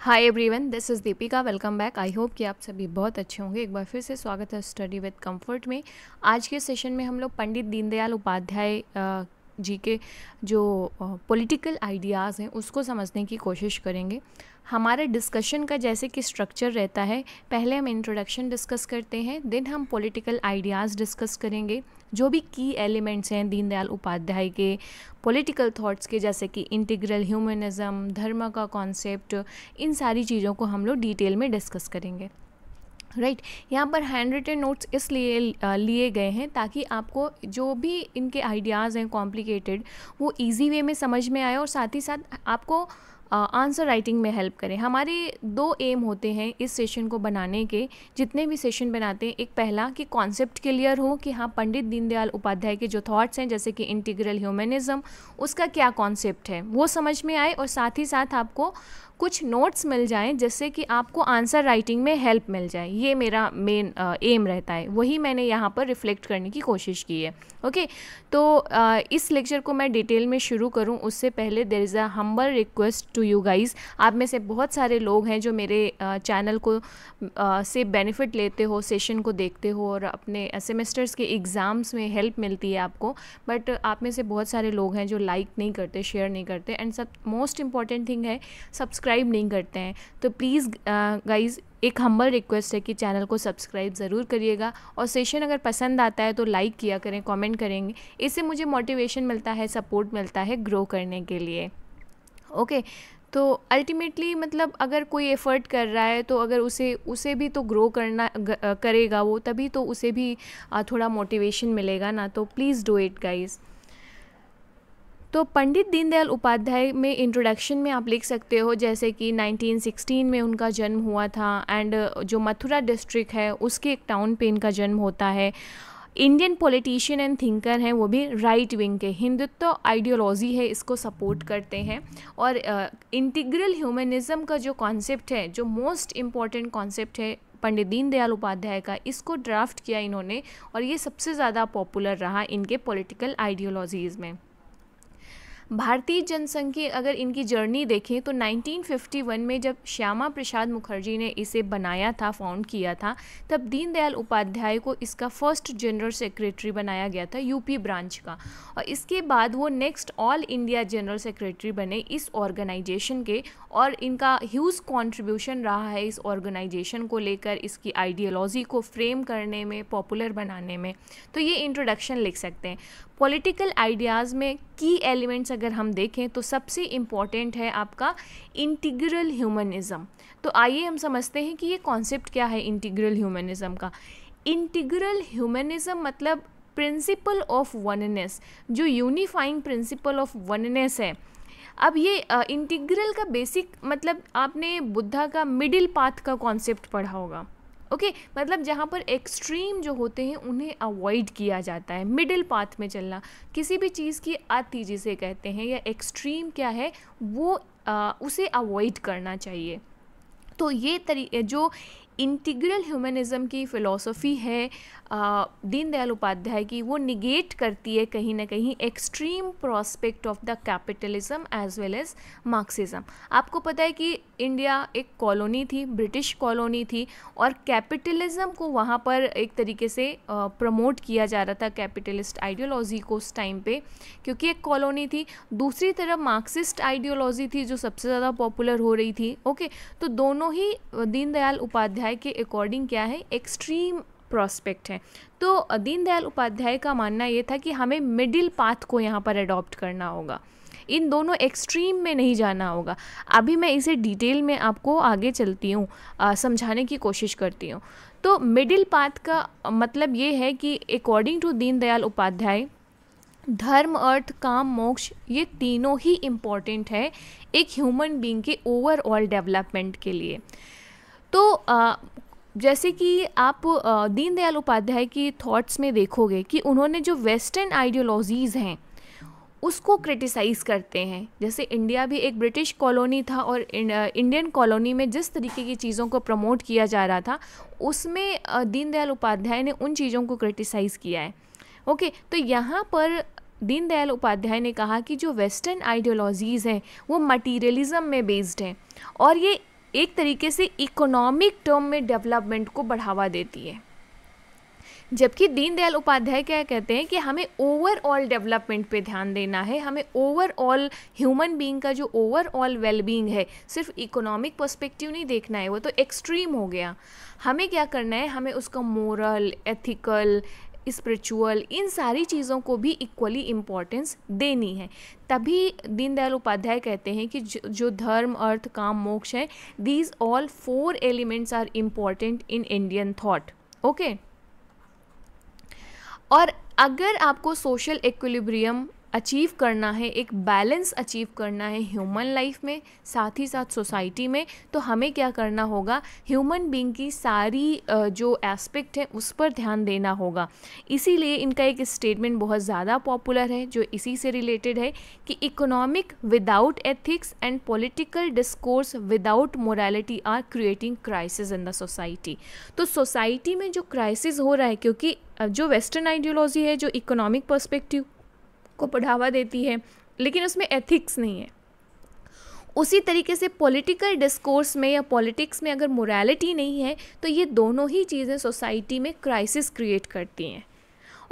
Hi everyone this is Deepika welcome back I hope कि आप सभी बहुत अच्छे होंगे एक बार फिर से स्वागत है स्टडी विद कंफर्ट में आज के सेशन में हम लोग पंडित दीनदयाल उपाध्याय जी के जो पॉलिटिकल आइडियाज़ हैं उसको समझने की कोशिश करेंगे हमारे डिस्कशन का जैसे कि स्ट्रक्चर रहता है पहले हम इंट्रोडक्शन डिस्कस करते हैं देन हम पॉलिटिकल आइडियाज़ डिस्कस करेंगे जो भी की एलिमेंट्स हैं दीनदयाल उपाध्याय के पॉलिटिकल थॉट्स के जैसे कि इंटीग्रल ह्यूमनिज़म धर्म का कॉन्सेप्ट इन सारी चीज़ों को हम लोग डिटेल में डिस्कस करेंगे राइट right. यहाँ पर हैंड रिटेन नोट्स इसलिए लिए गए हैं ताकि आपको जो भी इनके आइडियाज़ हैं कॉम्प्लिकेटेड वो इजी वे में समझ में आए और साथ ही साथ आपको आंसर uh, राइटिंग में हेल्प करें हमारे दो एम होते हैं इस सेशन को बनाने के जितने भी सेशन बनाते हैं एक पहला कि कॉन्सेप्ट क्लियर हो कि हाँ पंडित दीनदयाल उपाध्याय के जो थॉट्स हैं जैसे कि इंटीग्रल ह्यूमनिज़म उसका क्या कॉन्सेप्ट है वो समझ में आए और साथ ही साथ आपको कुछ नोट्स मिल जाएं जिससे कि आपको आंसर राइटिंग में हेल्प मिल जाए ये मेरा मेन एम रहता है वही मैंने यहाँ पर रिफ्लेक्ट करने की कोशिश की है ओके तो आ, इस लेक्चर को मैं डिटेल में शुरू करूँ उससे पहले there is a humble request to you guys आप में से बहुत सारे लोग हैं जो मेरे चैनल को आ, से बेनिफिट लेते हो सेशन को देखते हो और अपने सेमेस्टर्स के एग्ज़ाम्स में हेल्प मिलती है आपको बट आप में से बहुत सारे लोग हैं जो लाइक नहीं करते शेयर नहीं करते एंड सब मोस्ट इंपॉर्टेंट थिंग है सब्सक्राइब सब्सक्राइब नहीं करते हैं तो प्लीज़ गाइज़ uh, एक हम्बल रिक्वेस्ट है कि चैनल को सब्सक्राइब ज़रूर करिएगा और सेशन अगर पसंद आता है तो लाइक किया करें कमेंट करेंगे इससे मुझे मोटिवेशन मिलता है सपोर्ट मिलता है ग्रो करने के लिए ओके okay, तो अल्टीमेटली मतलब अगर कोई एफ़र्ट कर रहा है तो अगर उसे उसे भी तो ग्रो करना ग, uh, करेगा वो तभी तो उसे भी uh, थोड़ा मोटिवेशन मिलेगा ना तो प्लीज़ डू इट गाइज़ तो पंडित दीनदयाल उपाध्याय में इंट्रोडक्शन में आप लिख सकते हो जैसे कि 1916 में उनका जन्म हुआ था एंड जो मथुरा डिस्ट्रिक्ट है उसके एक टाउन पे इनका जन्म होता है इंडियन पॉलिटिशियन एंड थिंकर हैं वो भी राइट विंग के हिंदुत्व आइडियोलॉजी है इसको सपोर्ट करते हैं और इंटीग्रल uh, ह्यूमनिज़म का जो कॉन्सेप्ट है जो मोस्ट इम्पॉर्टेंट कॉन्सेप्ट है पंडित दीनदयाल उपाध्याय का इसको ड्राफ्ट किया इन्होंने और ये सबसे ज़्यादा पॉपुलर रहा इनके पॉलिटिकल आइडियोलॉजीज़ में भारतीय जनसंघ की अगर इनकी जर्नी देखें तो 1951 में जब श्यामा प्रसाद मुखर्जी ने इसे बनाया था फाउंड किया था तब दीनदयाल उपाध्याय को इसका फर्स्ट जनरल सेक्रेटरी बनाया गया था यूपी ब्रांच का और इसके बाद वो next all India general secretary बने इस ऑर्गेनाइजेशन के और इनका ह्यूज कॉन्ट्रीब्यूशन रहा है इस ऑर्गेनाइजेशन को लेकर इसकी आइडियोलॉजी को फ्रेम करने में पॉपुलर बनाने में तो ये इंट्रोडक्शन लिख सकते हैं पॉलिटिकल आइडियाज़ में की एलिमेंट्स अगर हम देखें तो सबसे इम्पॉर्टेंट है आपका इंटीग्रल ह्यूमनिज़म तो आइए हम समझते हैं कि ये कॉन्सेप्ट क्या है इंटीग्रल ह्यूमनिज़म का इंटीग्रल ह्यूमनिज़म मतलब प्रिंसिपल ऑफ वननेस जो यूनिफाइंग प्रिंसिपल ऑफ वननेस है अब ये इंटीग्रल का बेसिक मतलब आपने बुद्धा का मिडिल पाथ का कॉन्सेप्ट पढ़ा होगा ओके okay, मतलब जहाँ पर एक्सट्रीम जो होते हैं उन्हें अवॉइड किया जाता है मिडिल पाथ में चलना किसी भी चीज़ की अति जिसे कहते हैं या एक्सट्रीम क्या है वो आ, उसे अवॉइड करना चाहिए तो ये तरी जो इंटीग्रल ह्यूमनिज्म की फ़िलोसफी है दीनदयाल उपाध्याय की वो निगेट करती है कहीं ना कहीं extreme prospect of the capitalism as well as Marxism आपको पता है कि इंडिया एक कॉलोनी थी ब्रिटिश कॉलोनी थी और कैपिटलिज्म को वहाँ पर एक तरीके से प्रमोट किया जा रहा था कैपिटलिस्ट आइडियोलॉजी को उस टाइम पे क्योंकि एक कॉलोनी थी दूसरी तरफ मार्क्सिस्ट आइडियोलॉजी थी जो सबसे ज़्यादा पॉपुलर हो रही थी ओके तो दोनों ही दीनदयाल उपाध्याय उपाध्याय के अकॉर्डिंग क्या है एक्सट्रीम प्रॉस्पेक्ट है तो दीनदयाल उपाध्याय का मानना ये था कि हमें मिडिल पाथ को यहाँ पर अडॉप्ट करना होगा इन दोनों एक्सट्रीम में नहीं जाना होगा अभी मैं इसे डिटेल में आपको आगे चलती हूँ समझाने की कोशिश करती हूँ तो मिडिल पाथ का मतलब ये है कि अकॉर्डिंग टू दीनदयाल उपाध्याय धर्म अर्थ काम मोक्ष ये तीनों ही इम्पॉर्टेंट है एक ह्यूमन बींग के ओवरऑल डेवलपमेंट के लिए तो आ, जैसे कि आप दीनदयाल उपाध्याय की थॉट्स में देखोगे कि उन्होंने जो वेस्टर्न आइडियोलॉजीज़ हैं उसको क्रिटिसाइज़ करते हैं जैसे इंडिया भी एक ब्रिटिश कॉलोनी था और इंडियन कॉलोनी में जिस तरीके की चीज़ों को प्रमोट किया जा रहा था उसमें दीनदयाल उपाध्याय ने उन चीज़ों को क्रिटिसाइज़ किया है ओके तो यहाँ पर दीनदयाल उपाध्याय ने कहा कि जो वेस्टर्न आइडियोलॉजीज़ हैं वो मटीरियलिज़म में बेस्ड हैं और ये एक तरीके से इकोनॉमिक टर्म में डेवलपमेंट को बढ़ावा देती है जबकि दीनदयाल उपाध्याय क्या कहते हैं कि हमें ओवरऑल डेवलपमेंट पे ध्यान देना है हमें ओवरऑल ह्यूमन बीइंग का जो ओवरऑल वेलबींग है सिर्फ इकोनॉमिक पर्सपेक्टिव नहीं देखना है वो तो एक्सट्रीम हो गया हमें क्या करना है हमें उसका मोरल एथिकल स्पिरिचुअल इन सारी चीज़ों को भी इक्वली इम्पॉर्टेंस देनी है तभी दीनदयाल उपाध्याय कहते हैं कि जो धर्म अर्थ काम मोक्ष है these all four elements are important in Indian thought okay और अगर आपको सोशल इक्विलिब्रियम अचीव करना है एक बैलेंस अचीव करना है ह्यूमन लाइफ में साथ ही साथ सोसाइटी में तो हमें क्या करना होगा ह्यूमन बींग की सारी जो एस्पेक्ट है उस पर ध्यान देना होगा इसीलिए इनका एक स्टेटमेंट बहुत ज़्यादा पॉपुलर है जो इसी से रिलेटेड है कि economic without ethics and political discourse without morality are creating crisis in the society तो सोसाइटी में जो क्राइसिस हो रहा है क्योंकि जो वेस्टर्न आइडियोलॉजी है जो इकोनॉमिक पर्सपेक्टिव को बढ़ावा देती है लेकिन उसमें एथिक्स नहीं है उसी तरीके से पॉलिटिकल डिस्कोर्स में या पॉलिटिक्स में अगर मोरालिटी नहीं है तो ये दोनों ही चीज़ें सोसाइटी में क्राइसिस क्रिएट करती हैं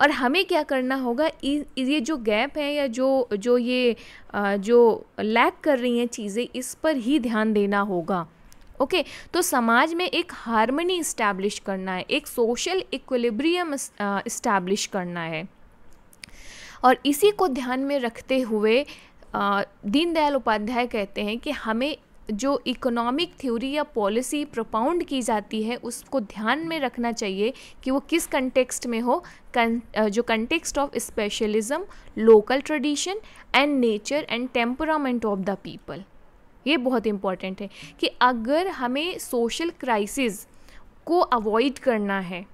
और हमें क्या करना होगा ये जो गैप है या जो जो ये जो लैक कर रही हैं चीज़ें इस पर ही ध्यान देना होगा ओके okay, तो समाज में एक हारमोनी इस्टेब्लिश करना है एक सोशल इक्वलिब्रियम इस्टेब्लिश करना है और इसी को ध्यान में रखते हुए दीनदयाल उपाध्याय कहते हैं कि हमें जो इकोनॉमिक थ्योरी या पॉलिसी प्रोपाउंड की जाती है उसको ध्यान में रखना चाहिए कि वो किस कंटेक्स्ट में हो कं, जो context of specialism local tradition and nature and temperament of the people ये बहुत इम्पॉर्टेंट है कि अगर हमें सोशल क्राइसिस को अवॉइड करना है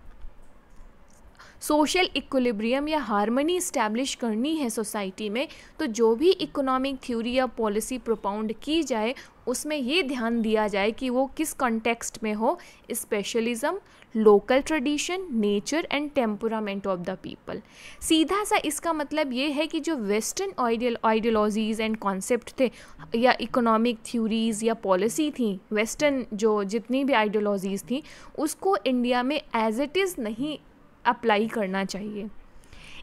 सोशल इक्वलिब्रियम या हारमनी इस्टेब्लिश करनी है सोसाइटी में तो जो भी इकोनॉमिक थ्योरी या पॉलिसी प्रोपाउंड की जाए उसमें ये ध्यान दिया जाए कि वो किस कॉन्टेक्स्ट में हो specialism local tradition nature and temperament of the people सीधा सा इसका मतलब ये है कि जो western ideal ideologies and concept थे या इकोनॉमिक थ्योरीज़ या पॉलिसी थी वेस्टर्न जो जितनी भी आइडियोलॉजीज़ थी उसको इंडिया में एज इट इज़ नहीं अप्लाई करना चाहिए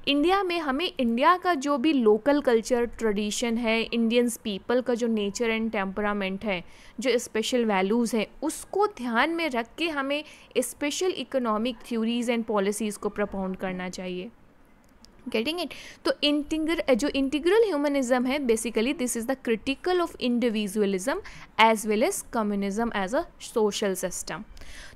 इंडिया में हमें इंडिया का जो भी लोकल कल्चर ट्रेडिशन है इंडियंस पीपल का जो नेचर एंड टेम्परामेंट है जो स्पेशल वैल्यूज़ हैं उसको ध्यान में रख के हमें special economic theories and policies को प्रपाउंड करना चाहिए गेटिंग इट तो इंटीग्र जो इंटीग्रल ह्यूमनिज्म है basically this is the critical of individualism as well as communism as a social system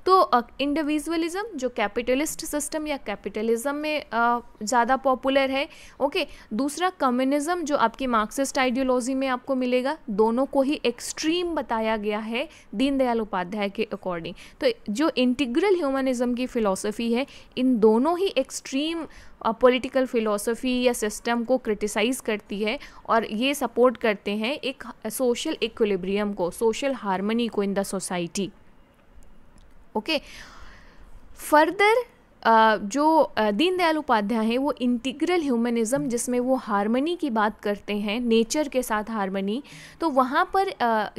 तो इंडिविजुअलिज्म जो कैपिटलिस्ट सिस्टम या कैपिटलिज्म में ज़्यादा पॉपुलर है ओके okay? दूसरा कम्युनिज्म जो आपकी मार्क्सिस्ट आइडियोलॉजी में आपको मिलेगा दोनों को ही एक्सट्रीम बताया गया है दीनदयाल उपाध्याय के अकॉर्डिंग तो जो इंटीग्रल ह्यूमनिज्म की फिलॉसफी है इन दोनों ही एक्सट्रीम पॉलिटिकल फ़िलोसफी या सिस्टम को क्रिटिसाइज़ करती है और ये सपोर्ट करते हैं एक सोशल इक्विलिब्रियम को सोशल हारमोनी को in the society okay further जो दीनदयाल उपाध्याय हैं वो इंटीग्रल ह्यूमनिज्म जिसमें वो हारमनी की बात करते हैं नेचर के साथ हारमनी तो वहाँ पर आ,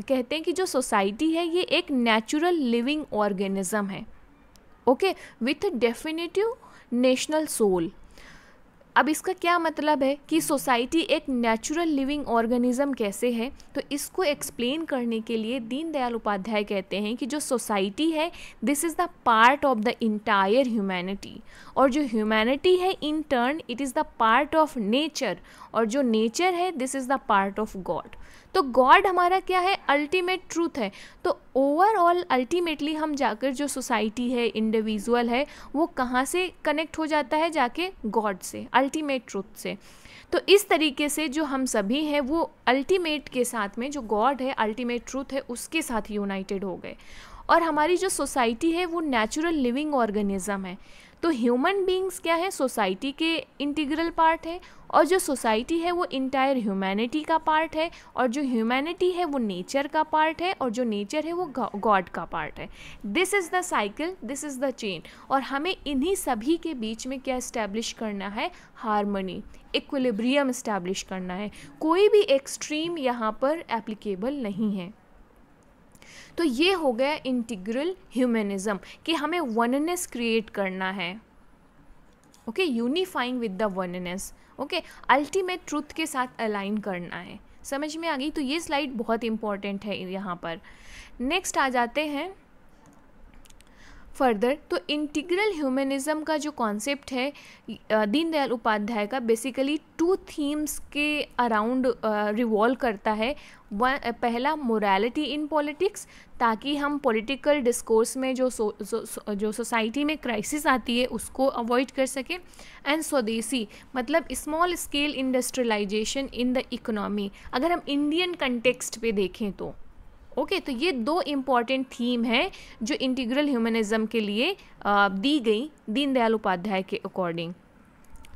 कहते हैं कि जो सोसाइटी है ये एक नेचुरल लिविंग ऑर्गेनिज़म है okay with definitive national soul अब इसका क्या मतलब है कि सोसाइटी एक नेचुरल लिविंग ऑर्गेनिज्म कैसे है तो इसको एक्सप्लेन करने के लिए दीनदयाल उपाध्याय कहते हैं कि जो सोसाइटी है this is the part of the entire humanity और जो ह्यूमैनिटी है in turn it is the part of nature और जो नेचर है this is the part of God तो गॉड हमारा क्या है अल्टीमेट ट्रूथ है तो ओवरऑल अल्टीमेटली हम जाकर जो सोसाइटी है इंडिविजुअल है वो कहाँ से कनेक्ट हो जाता है जाके गॉड से अल्टीमेट ट्रूथ से तो इस तरीके से जो हम सभी हैं वो अल्टीमेट के साथ में जो गॉड है अल्टीमेट ट्रूथ है उसके साथ यूनाइटेड हो गए और हमारी जो सोसाइटी है वो नेचुरल लिविंग ऑर्गेनिज़म है तो ह्यूमन बींग्स क्या है सोसाइटी के इंटीग्रल पार्ट है और जो सोसाइटी है वो इंटायर ह्यूमैनिटी का पार्ट है और जो ह्यूमैनिटी है वो नेचर का पार्ट है और जो नेचर है वो गॉड का पार्ट है this is the cycle this is the chain और हमें इन्हीं सभी के बीच में क्या इस्टेब्लिश करना है हारमोनी इक्विलिब्रियम इस्टेब्लिश करना है कोई भी एक्सट्रीम यहाँ पर एप्लीकेबल नहीं है तो ये हो गया इंटीग्रल ह्यूमनिज्म कि हमें वननेस क्रिएट करना है okay unifying with the oneness okay ultimate truth के साथ अलाइन करना है समझ में आ गई तो ये स्लाइड बहुत इंपॉर्टेंट है यहाँ पर नेक्स्ट आ जाते हैं फर्दर तो इंटीग्रल ह्यूमनिज़म का जो कॉन्सेप्ट है दीनदयाल उपाध्याय का बेसिकली टू थीम्स के अराउंड रिवॉल्व करता है वन पहला मोरालिटी इन पॉलिटिक्स ताकि हम पॉलिटिकल डिस्कोर्स में जो सो, जो, जो सोसाइटी में क्राइसिस आती है उसको अवॉइड कर सकें एंड स्वदेशी मतलब small scale industrialization in the economy अगर हम इंडियन कंटेक्स्ट पे देखें तो ओके okay, तो ये दो इम्पॉर्टेंट थीम हैं जो इंटीग्रल ह्यूमनिज़म के लिए दी गई दीनदयाल उपाध्याय के अकॉर्डिंग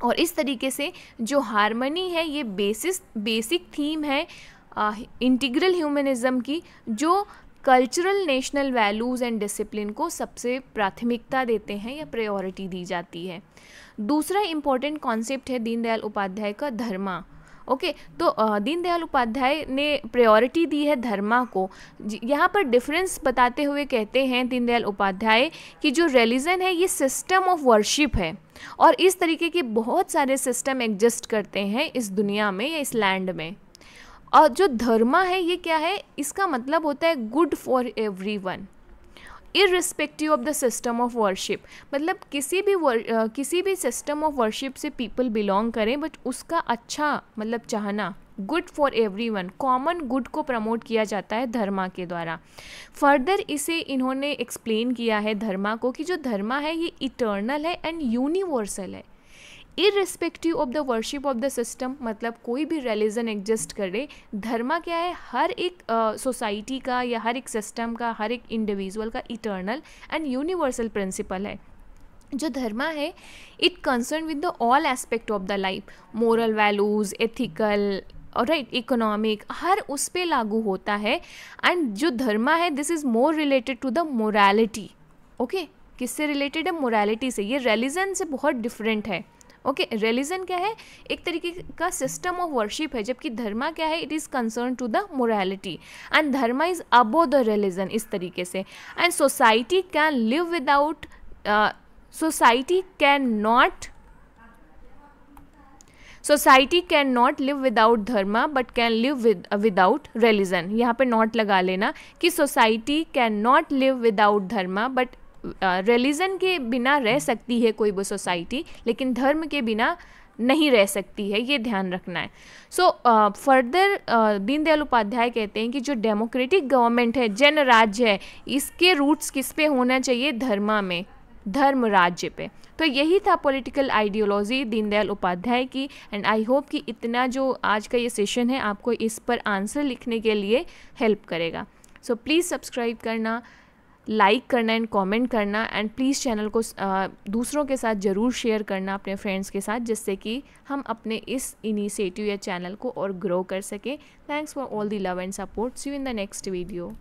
और इस तरीके से जो हारमनी है ये बेसिस बेसिक थीम है इंटीग्रल ह्यूमनिज़म की जो cultural national values and discipline को सबसे प्राथमिकता देते हैं या प्रायोरिटी दी जाती है दूसरा इम्पॉर्टेंट कॉन्सेप्ट है दीनदयाल उपाध्याय का धर्मा ओके तो दीनदयाल उपाध्याय ने प्रायोरिटी दी है धर्मा को यहाँ पर डिफरेंस बताते हुए कहते हैं दीनदयाल उपाध्याय कि जो रिलीजन है ये सिस्टम ऑफ वर्शिप है और इस तरीके के बहुत सारे सिस्टम एग्जिस्ट करते हैं इस दुनिया में या इस लैंड में और जो धर्मा है ये क्या है इसका मतलब होता है good for everyone irrespective of the system of worship मतलब किसी भी वर, uh, किसी भी सिस्टम ऑफ वर्शिप से पीपल बिलोंग करें बट उसका अच्छा मतलब चाहना good for everyone common good को प्रमोट किया जाता है धर्मा के द्वारा फर्दर इसे इन्होंने एक्सप्लेन किया है धर्मा को कि जो धर्मा है ये इटर्नल है एंड यूनिवर्सल है irrespective of the worship of the system मतलब कोई भी रिलीजन एग्जिस्ट करे धर्मा क्या है हर एक सोसाइटी uh, का या हर एक सिस्टम का हर एक इंडिविजुअल का इटर्नल एंड यूनिवर्सल प्रिंसिपल है जो धर्मा है it concern with the all aspect of the life moral values ethical और राइट इकोनॉमिक हर उस पर लागू होता है एंड जो धर्मा है this is more related to the morality okay किससे रिलेटेड है मोरालिटी से ये रिलीजन से बहुत डिफरेंट है ओके रिलीजन क्या है एक तरीके का सिस्टम ऑफ वर्शिप है जबकि धर्मा क्या है it is concern to the morality and dharma is above the religion इस तरीके से and society can live without society can not society can not live without dharma but can live without religion यहाँ पे not लगा लेना कि society can not live without dharma but religion के बिना रह सकती है कोई भी सोसाइटी लेकिन धर्म के बिना नहीं रह सकती है ये ध्यान रखना है सो फर्दर दीनदयाल उपाध्याय कहते हैं कि जो डेमोक्रेटिक गवर्नमेंट है जन राज्य है इसके रूट्स किस पे होना चाहिए धर्मा में धर्म राज्य पे तो यही था पॉलिटिकल आइडियोलॉजी दीनदयाल उपाध्याय की एंड आई होप कि इतना जो आज का ये सेशन है आपको इस पर आंसर लिखने के लिए हेल्प करेगा सो प्लीज़ सब्सक्राइब करना लाइक करना एंड कमेंट करना एंड प्लीज़ चैनल को uh, दूसरों के साथ ज़रूर शेयर करना अपने फ्रेंड्स के साथ जिससे कि हम अपने इस इनिशिएटिव या चैनल को और ग्रो कर सकें thanks for all the love and supports you in the next video